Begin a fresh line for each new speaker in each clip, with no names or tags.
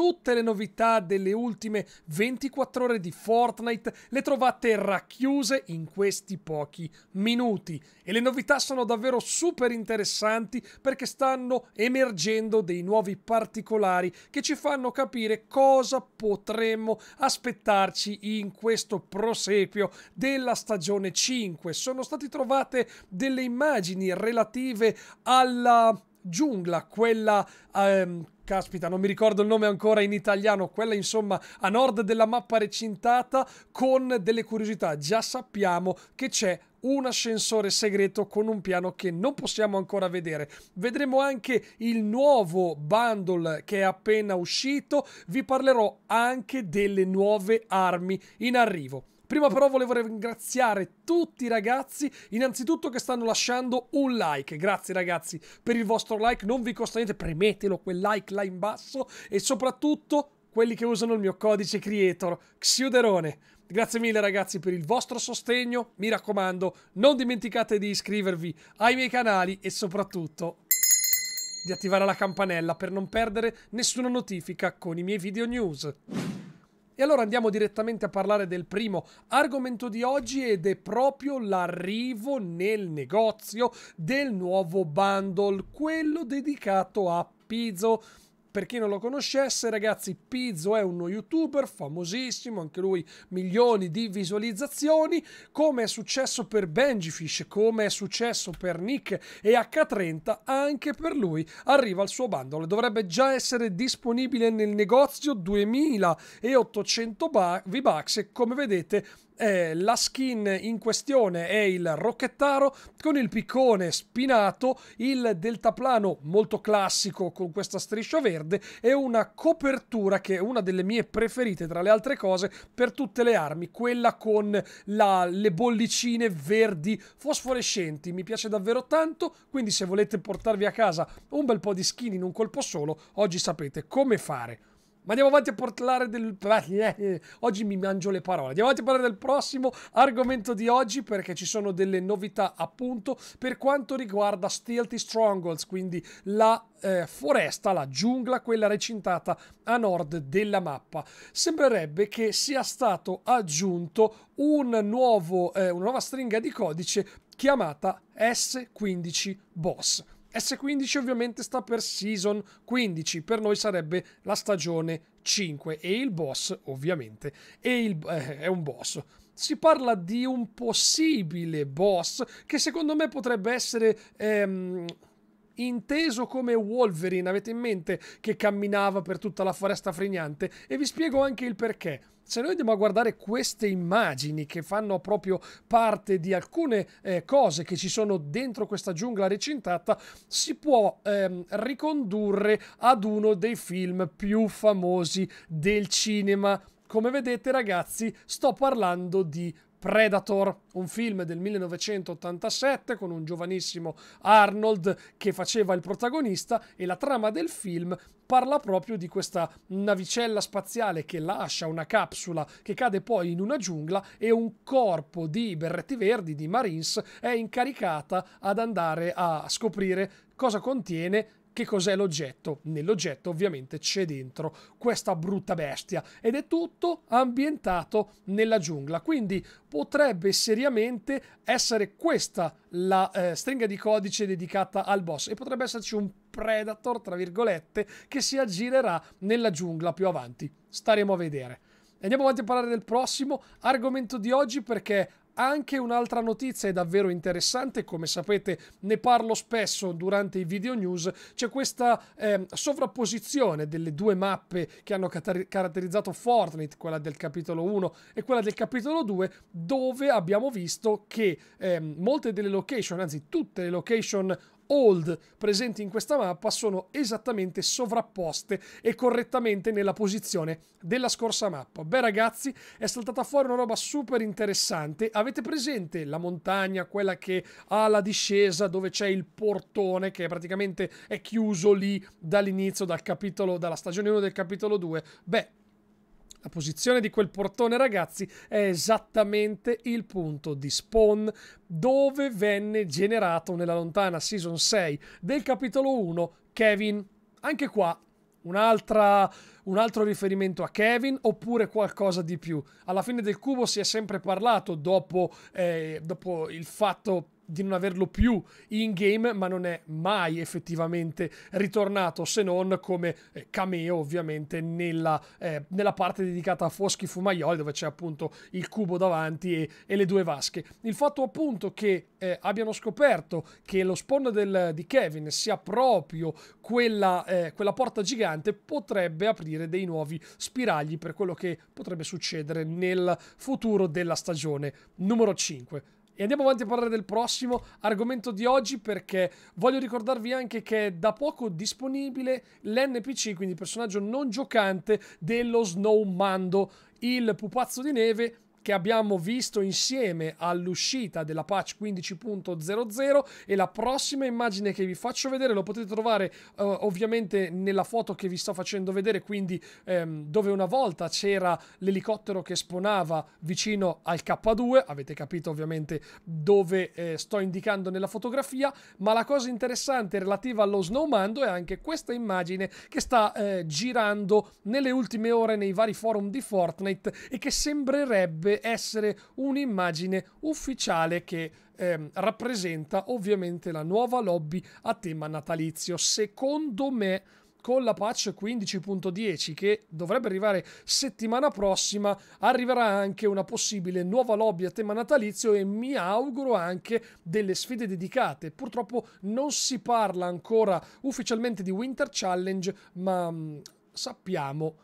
tutte le novità delle ultime 24 ore di Fortnite le trovate racchiuse in questi pochi minuti e le novità sono davvero super interessanti perché stanno emergendo dei nuovi particolari che ci fanno capire cosa potremmo aspettarci in questo proseguio della stagione 5. Sono state trovate delle immagini relative alla giungla, quella... Ehm, caspita, non mi ricordo il nome ancora in italiano, quella insomma a nord della mappa recintata con delle curiosità. Già sappiamo che c'è un ascensore segreto con un piano che non possiamo ancora vedere. Vedremo anche il nuovo bundle che è appena uscito, vi parlerò anche delle nuove armi in arrivo. Prima però volevo ringraziare tutti i ragazzi, innanzitutto che stanno lasciando un like. Grazie ragazzi per il vostro like, non vi costa niente, premetelo quel like là in basso e soprattutto quelli che usano il mio codice creator, Xiuderone. Grazie mille ragazzi per il vostro sostegno, mi raccomando, non dimenticate di iscrivervi ai miei canali e soprattutto di attivare la campanella per non perdere nessuna notifica con i miei video news. E allora andiamo direttamente a parlare del primo argomento di oggi ed è proprio l'arrivo nel negozio del nuovo bundle, quello dedicato a Pizzo per chi non lo conoscesse, ragazzi, Pizzo è uno youtuber famosissimo, anche lui milioni di visualizzazioni, come è successo per Benjifish, come è successo per Nick e H30, anche per lui arriva il suo bundle. Dovrebbe già essere disponibile nel negozio 2800 V-Bucks e come vedete eh, la skin in questione è il rocchettaro con il piccone spinato, il deltaplano molto classico con questa striscia verde e una copertura che è una delle mie preferite tra le altre cose per tutte le armi, quella con la, le bollicine verdi fosforescenti. Mi piace davvero tanto, quindi se volete portarvi a casa un bel po' di skin in un colpo solo, oggi sapete come fare. Ma andiamo avanti a parlare del... Oggi mi mangio le parole. Andiamo avanti a parlare del prossimo argomento di oggi perché ci sono delle novità appunto per quanto riguarda Stealthy Strongholds, quindi la eh, foresta, la giungla, quella recintata a nord della mappa. Sembrerebbe che sia stato aggiunto un nuovo, eh, una nuova stringa di codice chiamata S15 Boss. S15 ovviamente sta per Season 15, per noi sarebbe la stagione 5 e il boss ovviamente è, il, eh, è un boss si parla di un possibile boss che secondo me potrebbe essere ehm, inteso come Wolverine, avete in mente che camminava per tutta la foresta frignante? E vi spiego anche il perché se noi andiamo a guardare queste immagini che fanno proprio parte di alcune eh, cose che ci sono dentro questa giungla recintata, si può ehm, ricondurre ad uno dei film più famosi del cinema. Come vedete ragazzi, sto parlando di Predator, un film del 1987 con un giovanissimo Arnold che faceva il protagonista e la trama del film parla proprio di questa navicella spaziale che lascia una capsula che cade poi in una giungla e un corpo di berretti verdi, di Marines, è incaricata ad andare a scoprire cosa contiene che cos'è l'oggetto. Nell'oggetto ovviamente c'è dentro questa brutta bestia ed è tutto ambientato nella giungla. Quindi potrebbe seriamente essere questa la eh, stringa di codice dedicata al boss e potrebbe esserci un predator, tra virgolette, che si aggirerà nella giungla più avanti. Staremo a vedere. Andiamo avanti a parlare del prossimo argomento di oggi perché anche un'altra notizia è davvero interessante, come sapete ne parlo spesso durante i video news, c'è questa eh, sovrapposizione delle due mappe che hanno caratterizzato Fortnite, quella del capitolo 1 e quella del capitolo 2, dove abbiamo visto che eh, molte delle location, anzi tutte le location old presenti in questa mappa sono esattamente sovrapposte e correttamente nella posizione della scorsa mappa. Beh ragazzi, è saltata fuori una roba super interessante. Avete presente la montagna, quella che ha la discesa dove c'è il portone che praticamente è chiuso lì dall'inizio, dal capitolo, dalla stagione 1 del capitolo 2? Beh, la posizione di quel portone, ragazzi, è esattamente il punto di spawn dove venne generato nella lontana season 6 del capitolo 1 Kevin. Anche qua un altro riferimento a Kevin oppure qualcosa di più. Alla fine del cubo si è sempre parlato dopo, eh, dopo il fatto di non averlo più in game, ma non è mai effettivamente ritornato se non come eh, cameo ovviamente nella, eh, nella parte dedicata a Foschi Fumaioli dove c'è appunto il cubo davanti e, e le due vasche. Il fatto appunto che eh, abbiano scoperto che lo spawn del, di Kevin sia proprio quella, eh, quella porta gigante potrebbe aprire dei nuovi spiragli per quello che potrebbe succedere nel futuro della stagione numero 5. E andiamo avanti a parlare del prossimo argomento di oggi perché voglio ricordarvi anche che è da poco disponibile l'NPC, quindi il personaggio non giocante dello Snowmando, il pupazzo di neve che abbiamo visto insieme all'uscita della patch 15.00 e la prossima immagine che vi faccio vedere lo potete trovare uh, ovviamente nella foto che vi sto facendo vedere, quindi um, dove una volta c'era l'elicottero che sponava vicino al K2, avete capito ovviamente dove eh, sto indicando nella fotografia, ma la cosa interessante relativa allo Snowmando è anche questa immagine che sta eh, girando nelle ultime ore nei vari forum di Fortnite e che sembrerebbe essere un'immagine ufficiale che eh, rappresenta ovviamente la nuova lobby a tema natalizio. Secondo me con la patch 15.10 che dovrebbe arrivare settimana prossima arriverà anche una possibile nuova lobby a tema natalizio e mi auguro anche delle sfide dedicate purtroppo non si parla ancora ufficialmente di Winter Challenge ma mh, mm, sappiamo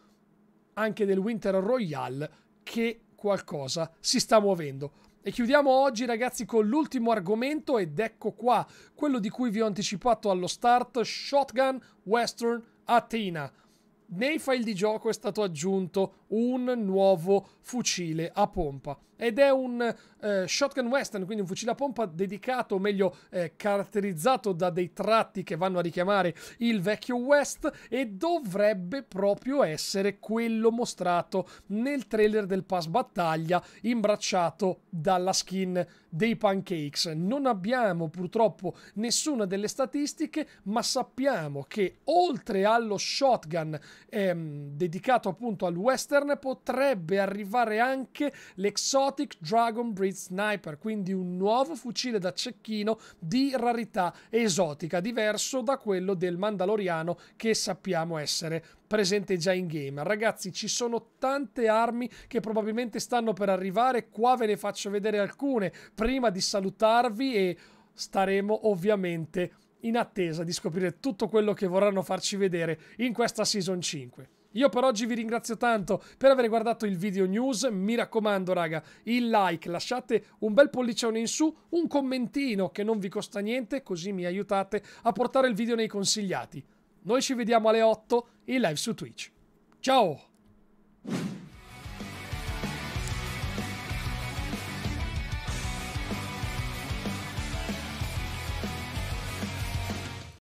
anche del Winter Royale che qualcosa si sta muovendo. E chiudiamo oggi ragazzi con l'ultimo argomento ed ecco qua, quello di cui vi ho anticipato allo start, Shotgun Western Athena nei file di gioco è stato aggiunto un nuovo fucile a pompa ed è un eh, shotgun western, quindi un fucile a pompa dedicato, o meglio eh, caratterizzato da dei tratti che vanno a richiamare il vecchio West e dovrebbe proprio essere quello mostrato nel trailer del pass battaglia imbracciato dalla skin dei pancakes. Non abbiamo purtroppo nessuna delle statistiche, ma sappiamo che oltre allo shotgun ehm, dedicato appunto al western, potrebbe arrivare anche l'Exotic Dragon Breed Sniper, quindi un nuovo fucile da cecchino di rarità esotica, diverso da quello del Mandaloriano che sappiamo essere presente già in game. Ragazzi, ci sono tante armi che probabilmente stanno per arrivare, qua ve ne faccio vedere alcune prima di salutarvi e staremo ovviamente in attesa di scoprire tutto quello che vorranno farci vedere in questa Season 5. Io per oggi vi ringrazio tanto per aver guardato il video news, mi raccomando raga, il like, lasciate un bel pollicione in su, un commentino che non vi costa niente, così mi aiutate a portare il video nei consigliati. Noi ci vediamo alle 8 in live su Twitch. Ciao!